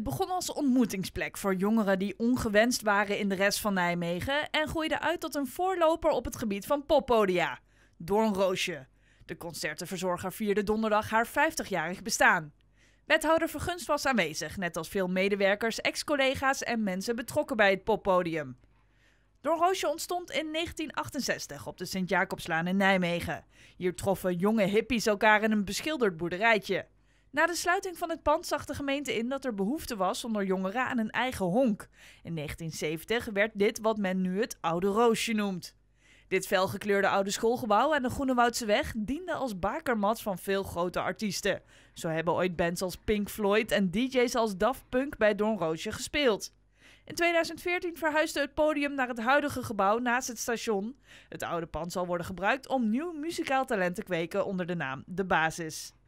Het begon als ontmoetingsplek voor jongeren die ongewenst waren in de rest van Nijmegen en groeide uit tot een voorloper op het gebied van poppodia, Doornroosje. De concertenverzorger vierde donderdag haar 50-jarig bestaan. Wethouder Vergunst was aanwezig, net als veel medewerkers, ex-collega's en mensen betrokken bij het poppodium. Doornroosje ontstond in 1968 op de Sint-Jacobslaan in Nijmegen. Hier troffen jonge hippies elkaar in een beschilderd boerderijtje. Na de sluiting van het pand zag de gemeente in dat er behoefte was onder jongeren aan een eigen honk. In 1970 werd dit wat men nu het Oude Roosje noemt. Dit felgekleurde oude schoolgebouw aan de weg diende als bakermat van veel grote artiesten. Zo hebben ooit bands als Pink Floyd en DJ's als Daft Punk bij Don Roosje gespeeld. In 2014 verhuisde het podium naar het huidige gebouw naast het station. Het oude pand zal worden gebruikt om nieuw muzikaal talent te kweken onder de naam De Basis.